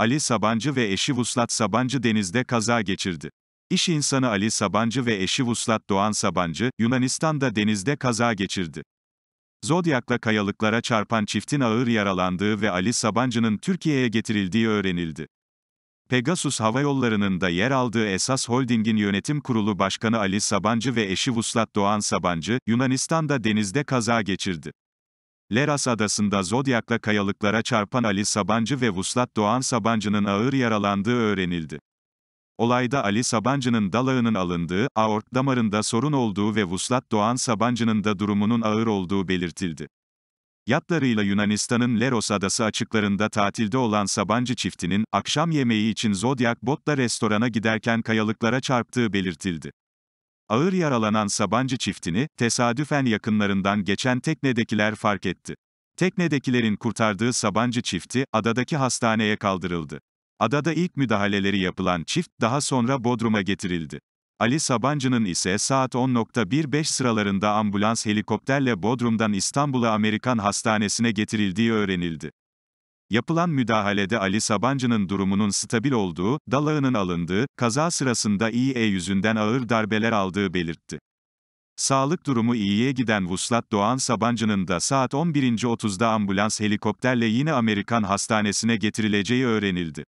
Ali Sabancı ve eşi Vuslat Sabancı denizde kaza geçirdi. İş insanı Ali Sabancı ve eşi Vuslat Doğan Sabancı, Yunanistan'da denizde kaza geçirdi. Zodyak'la kayalıklara çarpan çiftin ağır yaralandığı ve Ali Sabancı'nın Türkiye'ye getirildiği öğrenildi. Pegasus Hava Yolları'nın da yer aldığı esas holdingin yönetim kurulu başkanı Ali Sabancı ve eşi Vuslat Doğan Sabancı, Yunanistan'da denizde kaza geçirdi. Leras adasında Zodyak'la kayalıklara çarpan Ali Sabancı ve Vuslat Doğan Sabancı'nın ağır yaralandığı öğrenildi. Olayda Ali Sabancı'nın dalağının alındığı, aort damarında sorun olduğu ve Vuslat Doğan Sabancı'nın da durumunun ağır olduğu belirtildi. Yatlarıyla Yunanistan'ın Leros adası açıklarında tatilde olan Sabancı çiftinin, akşam yemeği için zodyak botla restorana giderken kayalıklara çarptığı belirtildi. Ağır yaralanan Sabancı çiftini, tesadüfen yakınlarından geçen teknedekiler fark etti. Teknedekilerin kurtardığı Sabancı çifti, adadaki hastaneye kaldırıldı. Adada ilk müdahaleleri yapılan çift, daha sonra Bodrum'a getirildi. Ali Sabancı'nın ise saat 10.15 sıralarında ambulans helikopterle Bodrum'dan İstanbul'a Amerikan Hastanesi'ne getirildiği öğrenildi. Yapılan müdahalede Ali Sabancı'nın durumunun stabil olduğu, dalağının alındığı, kaza sırasında İE yüzünden ağır darbeler aldığı belirtti. Sağlık durumu iyiye giden Vuslat Doğan Sabancı'nın da saat 11.30'da ambulans helikopterle yine Amerikan hastanesine getirileceği öğrenildi.